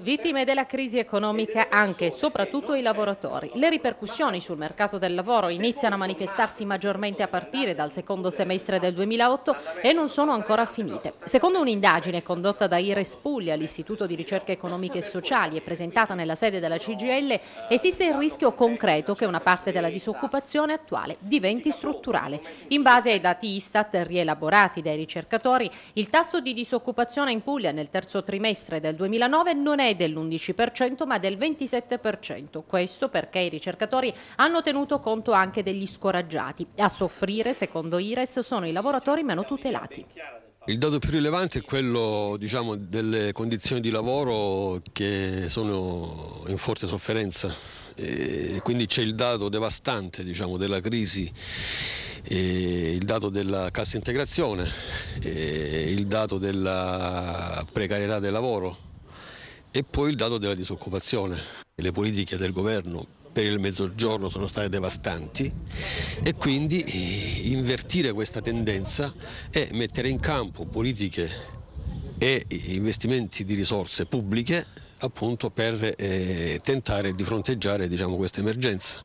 Vittime della crisi economica anche e soprattutto i lavoratori. Le ripercussioni sul mercato del lavoro iniziano a manifestarsi maggiormente a partire dal secondo semestre del 2008 e non sono ancora finite. Secondo un'indagine condotta da Ires Puglia all'Istituto di Ricerche Economiche e Sociali e presentata nella sede della CGL, esiste il rischio concreto che una parte della disoccupazione attuale diventi strutturale. In base ai dati Istat rielaborati dai ricercatori, il tasso di disoccupazione in Puglia nel terzo trimestre del 2009 non non è dell'11% ma del 27%. Questo perché i ricercatori hanno tenuto conto anche degli scoraggiati. A soffrire, secondo IRES, sono i lavoratori meno tutelati. Il dato più rilevante è quello diciamo, delle condizioni di lavoro che sono in forte sofferenza, e quindi c'è il dato devastante diciamo, della crisi, il dato della cassa integrazione, il dato della precarietà del lavoro e poi il dato della disoccupazione. Le politiche del governo per il mezzogiorno sono state devastanti e quindi eh, invertire questa tendenza e mettere in campo politiche e investimenti di risorse pubbliche appunto per eh, tentare di fronteggiare diciamo, questa emergenza.